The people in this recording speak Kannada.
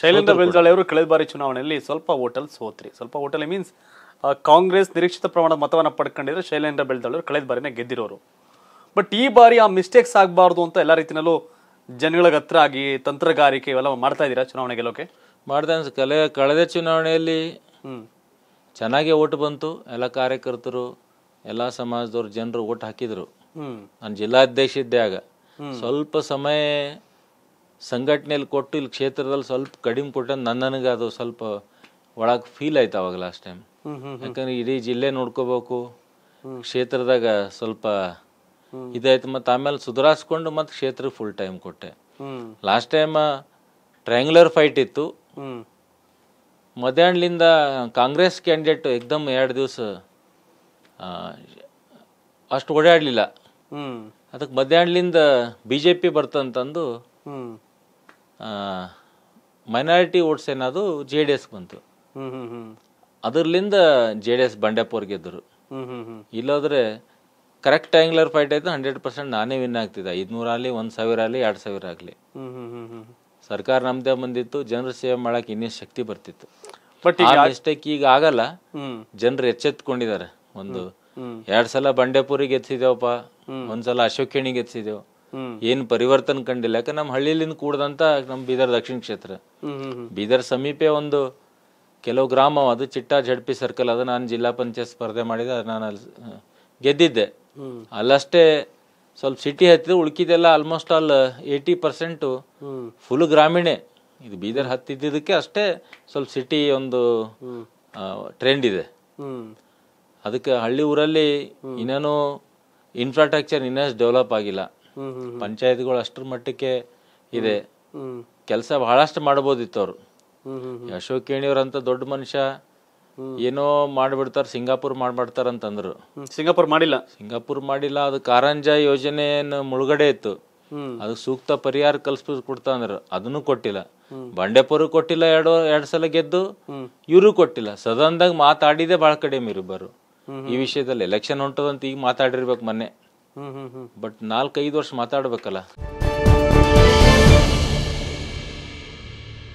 ಶೈಲೇಂದ್ರ ಬೆಲ್ದಾಳೆ ಅವರು ಕಳೆದ ಬಾರಿ ಚುನಾವಣೆಯಲ್ಲಿ ಸ್ವಲ್ಪ ಓಟಲ್ ಸೋತ್ರಿ ಸ್ವಲ್ಪ ಓಟಲ್ ಮೀನ್ಸ್ ಕಾಂಗ್ರೆಸ್ ನಿರೀಕ್ಷಿತ ಪ್ರಮಾಣದ ಮತವನ್ನು ಪಡ್ಕೊಂಡಿದ್ರೆ ಶೈಲೇಂದ್ರ ಬೆಳ್ದಾಳ್ ಕಳೆದ ಬಾರಿನೇ ಗೆದ್ದಿರೋರು ಬಟ್ ಈ ಬಾರಿ ಆ ಮಿಸ್ಟೇಕ್ಸ್ ಆಗಬಾರ್ದು ಅಂತ ಎಲ್ಲ ರೀತಿಯಲ್ಲೂ ಜನಗಳ ಹತ್ರ ಆಗಿ ತಂತ್ರಗಾರಿಕೆ ಇವೆಲ್ಲ ಮಾಡ್ತಾ ಇದ್ದೀರಾ ಚುನಾವಣೆ ಗೆಲ್ಲೋಕೆ ಮಾಡ್ತಾ ಕಲೆ ಕಳೆದ ಚುನಾವಣೆಯಲ್ಲಿ ಚೆನ್ನಾಗಿ ಓಟ್ ಬಂತು ಎಲ್ಲ ಕಾರ್ಯಕರ್ತರು ಎಲ್ಲ ಸಮಾಜದವ್ರು ಜನರು ಓಟ್ ಹಾಕಿದ್ರು ನಾನು ಜಿಲ್ಲಾಧ್ಯಕ್ಷ ಇದ್ದೆ ಆಗ ಸ್ವಲ್ಪ ಸಮಯ ಸಂಘಟನೆಯಲ್ಲಿ ಕೊಟ್ಟು ಇಲ್ಲಿ ಕ್ಷೇತ್ರದಲ್ಲಿ ಸ್ವಲ್ಪ ಕಡಿಮೆ ಕೊಟ್ಟು ನನ್ನನಿಗೆ ಅದು ಸ್ವಲ್ಪ ಒಳಗೆ ಫೀಲ್ ಆಯ್ತು ಅವಾಗ ಲಾಸ್ಟ್ ಟೈಮ್ ಯಾಕಂದ್ರೆ ಇಡೀ ಜಿಲ್ಲೆ ನೋಡ್ಕೋಬೇಕು ಕ್ಷೇತ್ರದಾಗ ಸ್ವಲ್ಪ ಇದಾಯ್ತು ಮತ್ತು ಆಮೇಲೆ ಸುಧಾರಿಸ್ಕೊಂಡು ಮತ್ತು ಕ್ಷೇತ್ರಕ್ಕೆ ಫುಲ್ ಟೈಮ್ ಕೊಟ್ಟೆ ಲಾಸ್ಟ್ ಟೈಮ್ ಟ್ರ್ಯಾಂಗ್ಯುಲರ್ ಫೈಟ್ ಇತ್ತು ಮಧ್ಯಾಹ್ನಲಿಂದ ಕಾಂಗ್ರೆಸ್ ಕ್ಯಾಂಡಿಡೇಟ್ ಎಕ್ದಮ್ ಎರಡು ದಿವಸ ಅಷ್ಟು ಓಡಾಡಲಿಲ್ಲ ಅದಕ್ಕೆ ಮಧ್ಯಾಹ್ನಲಿಂದ ಬಿ ಜೆ ಪಿ ಬರ್ತಂತಂದು ಮೈನಾರಿಟಿ ಓಟ್ಸ್ ಏನಾದ್ರು ಜೆ ಡಿ ಎಸ್ ಬಂತು ಅದರ್ಲಿಂದ ಜೆ ಡಿ ಎಸ್ ಬಂಡೆಪೋರ್ ಗೆದ್ದರು ಇಲ್ಲಾದ್ರೆ ಕರೆಕ್ಟ್ ಆ್ಯಂಗ್ಲರ್ ಫೈಟ್ ಆಯ್ತು ಹಂಡ್ರೆಡ್ ಪರ್ಸೆಂಟ್ ನಾನೇ ವಿನ್ ಆಗ್ತಿದ್ದೆ ಐದ್ನೂರ ಆಗಲಿ ಒಂದು ಸಾವಿರ ಆಗಲಿ ಎರಡ್ ಸಾವಿರ ಆಗಲಿ ಸರ್ಕಾರ ನಮ್ದೇ ಬಂದಿತ್ತು ಜನರ ಸೇವೆ ಮಾಡಕ್ಕೆ ಇನ್ನೇ ಶಕ್ತಿ ಬರ್ತಿತ್ತು ಬಟ್ ಮಿಸ್ಟೇಕ್ ಈಗ ಆಗಲ್ಲ ಜನರು ಎಚ್ಚೆತ್ಕೊಂಡಿದ್ದಾರೆ ಒಂದು ಎರಡ್ ಸಲ ಬಂಡೆಪುರಿ ಗೆದ್ಸಿದೇವಪ್ಪ ಒಂದ್ಸಲ ಅಶೋಕ್ ಎತ್ತಿದೇವ್ ಏನ್ ಪರಿವರ್ತನೆ ಕಂಡಿಲ್ಲ ಯಾಕಂದ್ರೆ ನಮ್ಮ ಹಳ್ಳಿಲಿಂದ ಕೂಡದಂತ ನಮ್ಮ ಬೀದರ್ ದಕ್ಷಿಣ ಕ್ಷೇತ್ರ ಬೀದರ್ ಸಮೀಪೆ ಒಂದು ಕೆಲವು ಗ್ರಾಮ ಅದು ಚಿಟ್ಟಾ ಜಡ್ಪಿ ಸರ್ಕಲ್ ಅದು ನಾನು ಜಿಲ್ಲಾ ಪಂಚಾಯತ್ ಸ್ಪರ್ಧೆ ಮಾಡಿದ ನಾನು ಅಲ್ಲಿ ಗೆದ್ದಿದ್ದೆ ಅಲ್ಲಷ್ಟೇ ಸ್ವಲ್ಪ ಸಿಟಿ ಹತ್ತಿದ್ರೆ ಉಳ್ಕಿದೆಲ್ಲ almost all eighty percent full ಗ್ರಾಮೀಣೆ ಇದು ಬೀದರ್ ಹತ್ತಿದ್ದಕ್ಕೆ ಅಷ್ಟೇ ಸ್ವಲ್ಪ ಸಿಟಿ ಒಂದು ಟ್ರೆಂಡ್ ಇದೆ ಅದಕ್ಕೆ ಹಳ್ಳಿ ಊರಲ್ಲಿ ಇನ್ನೂ ಇನ್ಫ್ರಾಸ್ಟ್ರಕ್ಚರ್ ಇನ್ನಷ್ಟು ಡೆವಲಪ್ ಆಗಿಲ್ಲ ಪಂಚಾಯತ್ಗಳು ಅಷ್ಟರ ಮಟ್ಟಕ್ಕೆ ಇದೆ ಕೆಲಸ ಬಹಳಷ್ಟು ಮಾಡಬಹುದಿತ್ತು ಅವರು ಅಶೋಕ್ ಕೇಣಿಯವ್ರಂತ ದೊಡ್ಡ ಮನುಷ್ಯ ಏನೋ ಮಾಡ್ಬಿಡ್ತಾರ ಸಿಂಗಾಪುರ್ ಮಾಡ್ಬಿಡ್ತಾರ ಅಂತಂದ್ರು ಸಿಂಗಾಪುರ್ ಮಾಡಿಲ್ಲ ಸಿಂಗಾಪುರ್ ಮಾಡಿಲ್ಲ ಅದು ಕಾರಂಜ ಯೋಜನೆ ಮುಳುಗಡೆ ಇತ್ತು ಅದು ಸೂಕ್ತ ಪರಿಹಾರ ಕಲ್ಸ್ ಕೊಡ್ತಾ ಅಂದ್ರು ಅದನ್ನು ಕೊಟ್ಟಿಲ್ಲ ಬಂಡೆಪುರ ಕೊಟ್ಟಿಲ್ಲ ಎರಡು ಎರಡ್ ಸಲ ಗೆದ್ದು ಇವರು ಕೊಟ್ಟಿಲ್ಲ ಸದನದಾಗ ಮಾತಾಡಿದೆ ಬಹಳ ಕಡಿಮೆ ಇರು ಈ ವಿಷಯದಲ್ಲಿ ಎಲೆಕ್ಷನ್ ಹೊಂಟದಂತ ಈಗ ಮಾತಾಡಿರ್ಬೇಕು ಮೊನ್ನೆ ಬಟ್ ನಾಲ್ಕೈದು ವರ್ಷ ಮಾತಾಡ್ಬೇಕಲ್ಲ